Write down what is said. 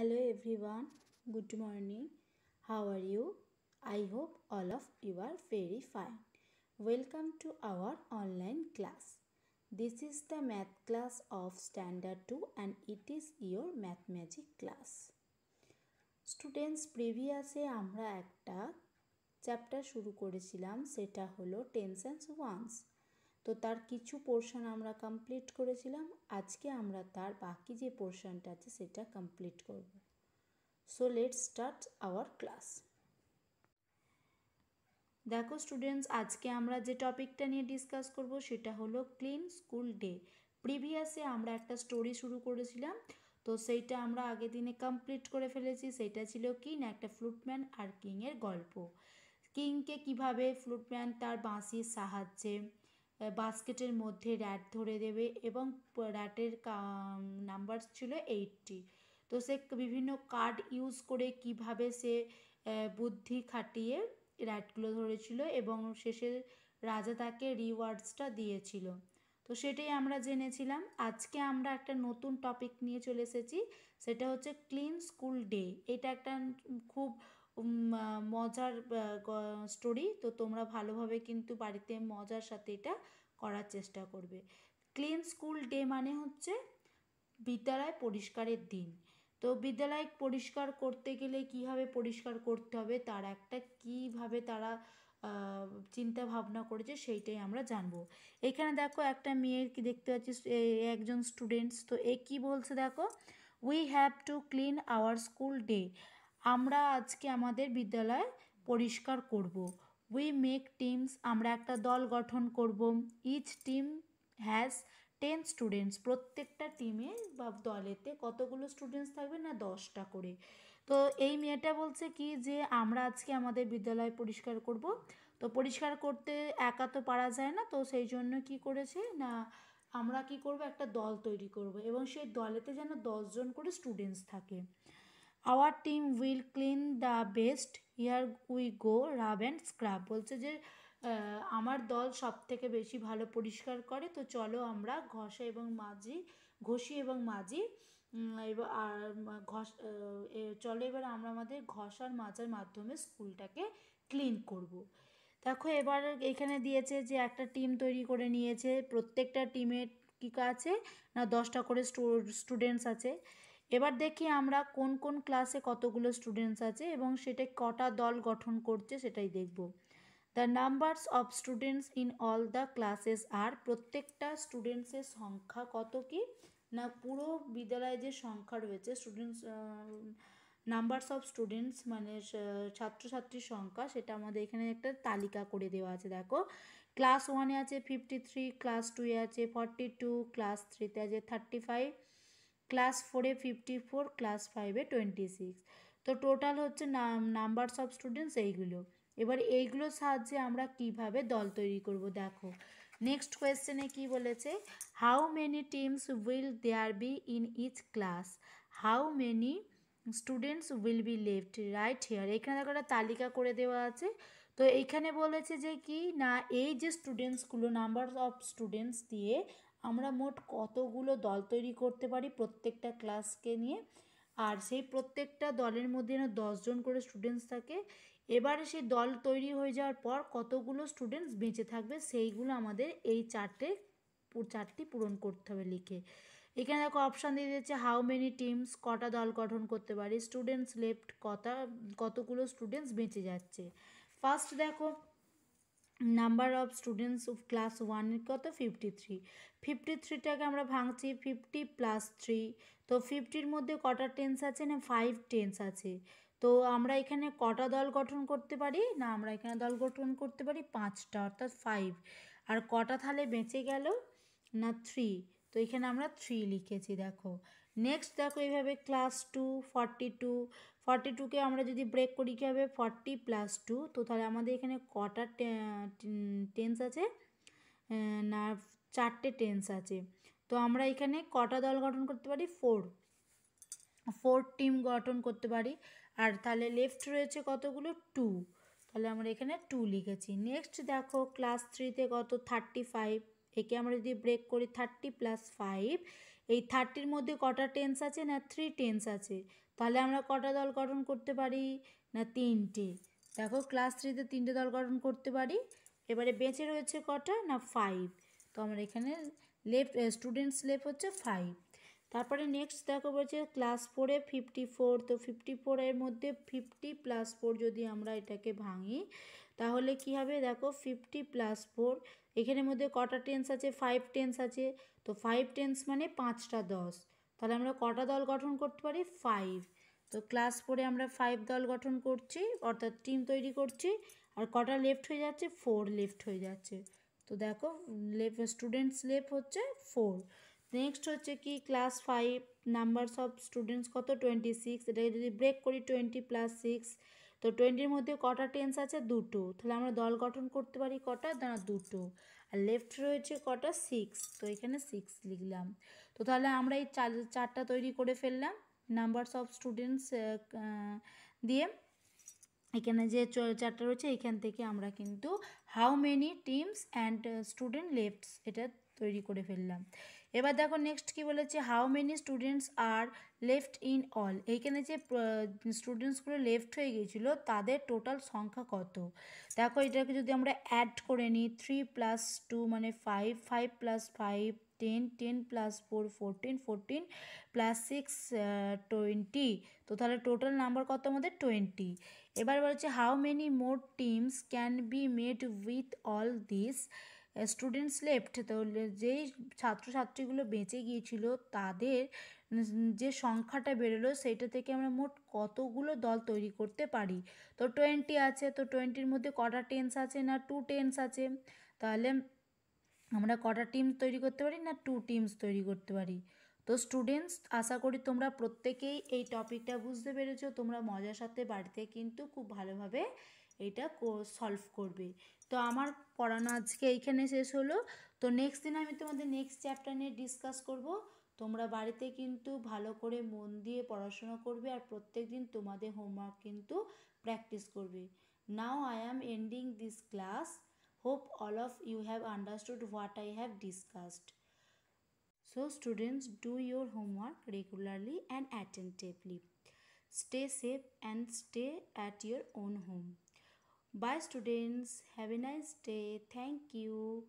Hello everyone good morning how are you I hope all of you are very fine welcome to our online class this is the math class of standard two and it is your math magic class students প্রিভিয়াসে আমরা একটা chapter শুরু করেছিলাম সেটা হলো টেনসেন্স once তো তার কিছু পোর্শন আমরা কমপ্লিট করেছিলাম আজকে আমরা তার বাকি যে পোর্শনটা আছে সেটা কমপ্লিট করব so let start our class দেখো স্টুডেন্টস আজকে আমরা যে টপিকটা নিয়ে ডিসকাস করব সেটা হলো ক্লিন স্কুল ডে প্রিভিয়াসে আমরা একটা স্টোরি শুরু করেছিলাম তো সেইটা আমরা আগের দিনে কমপ্লিট করে ফেলেছি সেটা ছিল কি না একটা ফ্লুটম্যান আর কিংয়ের গল্প কিংকে কিভাবে ফ্লুটম্যান তার বাঁশির সাহায্যে বাস্কেটের মধ্যে র্যাট ধরে দেবে এবং র্যাটের নাম্বার ছিল এইটটি তো সে বিভিন্ন কার্ড ইউজ করে কিভাবে সে বুদ্ধি খাটিয়ে র্যাটগুলো ধরেছিল এবং শেষে রাজা তাকে রিওয়ার্ডসটা দিয়েছিল তো সেটাই আমরা জেনেছিলাম আজকে আমরা একটা নতুন টপিক নিয়ে চলে এসেছি সেটা হচ্ছে ক্লিন স্কুল ডে এটা একটা খুব মজার স্টোরি তো তোমরা ভালোভাবে কিন্তু বাড়িতে মজার সাথে এটা করার চেষ্টা করবে ক্লিন স্কুল ডে মানে হচ্ছে বিদ্যালয় পরিষ্কারের দিন তো বিদ্যালয় পরিষ্কার করতে গেলে কিভাবে পরিষ্কার করতে হবে তার একটা কিভাবে তারা চিন্তা ভাবনা করেছে সেইটাই আমরা জানবো এখানে দেখো একটা মেয়ের কি দেখতে পাচ্ছি একজন স্টুডেন্টস তো এ কি বলছে দেখো we have to clean our school day আমরা আজকে আমাদের বিদ্যালয় পরিষ্কার করব উই মেক টিমস আমরা একটা দল গঠন করব each team has ten students প্রত্যেকটা টিমে বা দলেতে কতগুলো স্টুডেন্টস থাকবে না দশটা করে তো এই মেয়েটা বলছে কি যে আমরা আজকে আমাদের বিদ্যালয় পরিষ্কার করব তো পরিষ্কার করতে একা তো পারা যায় না তো সেই জন্য কি করেছে না আমরা কি করব একটা দল তৈরি করব এবং সেই দলেতে যেন দশজন করে স্টুডেন্টস থাকে our team will clean the best year we go rub and scrub বলছে যে আমার দল সব থেকে বেশি ভালো পরিষ্কার করে তো চলো আমরা ঘষা এবং মাজি ঘষি এবং মাজি এবার আর ঘষ চলো এবার আমরা আমাদের ঘষার মাজার মাধ্যমে স্কুলটাকে ক্লিন করব। দেখো এবার এখানে দিয়েছে যে একটা টিম তৈরি করে নিয়েছে প্রত্যেকটা টিমের কী আছে না দশটা করে স্টুডেন্টস আছে এবার দেখি আমরা কোন কোন ক্লাসে কতগুলো স্টুডেন্টস আছে এবং সেটা কটা দল গঠন করছে সেটাই দেখব the numbers of students in all the classes আর প্রত্যেকটা স্টুডেন্টসের সংখ্যা কত কি না পুরো বিদ্যালয়ে যে সংখ্যা রয়েছে স্টুডেন্টস নাম্বারস অফ স্টুডেন্টস মানে ছাত্রছাত্রীর সংখ্যা সেটা আমাদের এখানে একটা তালিকা করে দেওয়া আছে দেখো ক্লাস ওয়ানে আছে ফিফটি থ্রি ক্লাস টুয়ে আছে ফর্টি টু ক্লাস থ্রিতে আছে থার্টি ফাইভ ক্লাস ফোরে ফিফটি ফোর ক্লাস ফাইভে টোয়েন্টি সিক্স তো টোটাল হচ্ছে নাম নাম্বারস অফ স্টুডেন্টস এইগুলো এবার এইগুলোর সাহায্যে আমরা কিভাবে দল তৈরি করব দেখো নেক্সট কোয়েশ্চেনে কি বলেছে how many teams will there be in each class how many students will be left right here এখানে দেখো একটা তালিকা করে দেওয়া আছে তো এইখানে বলেছে যে কি না এই যে স্টুডেন্টসগুলো নাম্বার অফ স্টুডেন্টস দিয়ে আমরা মোট কতগুলো দল তৈরি করতে পারি প্রত্যেকটা ক্লাসকে নিয়ে আর সেই প্রত্যেকটা দলের মধ্যে না দশজন করে স্টুডেন্টস থাকে এবারে সেই দল তৈরি হয়ে যাওয়ার পর কতগুলো স্টুডেন্টস বেঁচে থাকবে সেইগুলো আমাদের এই চারটে চারটি পূরণ করতে হবে লিখে এখানে দেখো অপশান দিয়ে দিয়েছে হাউ মেনি টিমস কটা দল গঠন করতে পারি স্টুডেন্টস লেফট কটা কতগুলো স্টুডেন্টস বেঁচে যাচ্ছে ফার্স্ট দেখো number of students of class ওয়ানের কত ফিফটি থ্রি ফিফটি থ্রিটাকে আমরা ভাঙছি ফিফটি প্লাস থ্রি তো ফিফটির মধ্যে কটা টেন্স আছে না ফাইভ টেন্স আছে তো আমরা এখানে কটা দল গঠন করতে পারি না আমরা এখানে দল গঠন করতে পারি পাঁচটা অর্থাৎ ফাইভ আর কটা তাহলে বেঁচে গেল না থ্রি তো এখানে আমরা থ্রি লিখেছি দেখো নেক্সট দেখো এইভাবে class two forty two forty টুকে আমরা যদি ব্রেক করি কী হবে ফর্টি প্লাস টু তো তাহলে আমাদের এখানে কটা টেন্স আছে না চারটে টেন্স আছে তো আমরা এখানে কটা দল গঠন করতে পারি ফোর ফোর টিম গঠন করতে পারি আর তাহলে লেফট রয়েছে কতগুলো টু তাহলে আমরা এখানে টু লিখেছি নেক্সট দেখো ক্লাস থ্রিতে কত থার্টি ফাইভ একে আমরা যদি ব্রেক করি থার্টি প্লাস ফাইভ এই থার্টির মধ্যে কটা টেন্স আছে না থ্রি টেন্স আছে তাহলে আমরা কটা দল গঠন করতে পারি না তিনটে দেখো ক্লাস থ্রিতে তিনটে দল গঠন করতে পারি এবারে বেঁচে রয়েছে কটা না ফাইভ তো আমরা এখানে লেফ স্টুডেন্টস লেফ হচ্ছে ফাইভ তারপরে নেক্সট দেখো বলছে ক্লাস ফোরে ফিফটি ফোর তো ফিফটি ফোরের মধ্যে ফিফটি প্লাস ফোর যদি আমরা এটাকে ভাঙি তাহলে কি হবে দেখো ফিফটি প্লাস ফোর এখানের মধ্যে কটা টেন্স আছে ফাইভ টেন্স আছে তো ফাইভ টেন্স মানে পাঁচটা দশ তাহলে আমরা কটা দল গঠন করতে পারি ফাইভ তো ক্লাস পরে আমরা ফাইভ দল গঠন করছি অর্থাৎ টিম তৈরি করছি আর কটা লেফট হয়ে যাচ্ছে ফোর লেফট হয়ে যাচ্ছে তো দেখো লেফ স্টুডেন্টস লেপ হচ্ছে ফোর নেক্সট হচ্ছে কি class five numbers of students কত টোয়েন্টি সিক্স এটাকে যদি ব্রেক করি টোয়েন্টি প্লাস সিক্স তো টোয়েন্টির মধ্যে কটা টেন্স আছে দুটো তাহলে আমরা দল গঠন করতে পারি কটা দাঁড়া দুটো আর লেফট রয়েছে কটা সিক্স তো এখানে সিক্স লিখলাম তো তাহলে আমরা এই চারটা তৈরি করে ফেললাম নাম্বারস অফ স্টুডেন্টস দিয়ে এখানে যে চারটা রয়েছে এখান থেকে আমরা কিন্তু how many teams and student lefts এটা তৈরি করে ফেললাম এবার দেখো নেক্সট কি বলেছে how many students are left in all এইখানে যে স্টুডেন্টসগুলো লেফট হয়ে গিয়েছিল তাদের টোটাল সংখ্যা কত দেখো এটাকে যদি আমরা অ্যাড করে নিই থ্রি প্লাস টু মানে five five plus five ten ten plus four fourteen fourteen plus six twenty তো তাহলে টোটাল নাম্বার কত আমাদের টোয়েন্টি এবার বলেছে how many more teams can be made with all this students left তাহলে যেই ছাত্রছাত্রীগুলো বেঁচে গিয়েছিল তাদের যে সংখ্যাটা বেরোলো সেইটা থেকে আমরা মোট কতগুলো দল তৈরি করতে পারি তো টোয়েন্টি আছে তো টোয়েন্টির মধ্যে কটা টেন্স আছে না টু টেন্স আছে তাহলে আমরা কটা টিম তৈরি করতে পারি না টু টিমস তৈরি করতে পারি তো স্টুডেন্টস আশা করি তোমরা প্রত্যেকেই এই টপিকটা বুঝতে পেরেছো তোমরা মজার সাথে বাড়িতে কিন্তু খুব ভালোভাবে এটা সলভ করবে তো আমার পড়ানো আজকে এইখানে শেষ হলো তো নেক্সট দিন আমি তোমাদের নেক্সট চ্যাপ্টার নিয়ে ডিসকাস করব তোমরা বাড়িতে কিন্তু ভালো করে মন দিয়ে পড়াশোনা করবে আর প্রত্যেক দিন তোমাদের হোমওয়ার্ক কিন্তু প্র্যাকটিস করবে now I am ending this class hope all of you have understood what I have discussed so students do your homework regularly and attentively stay safe and stay at your own home Bye students. Have a nice day. Thank you.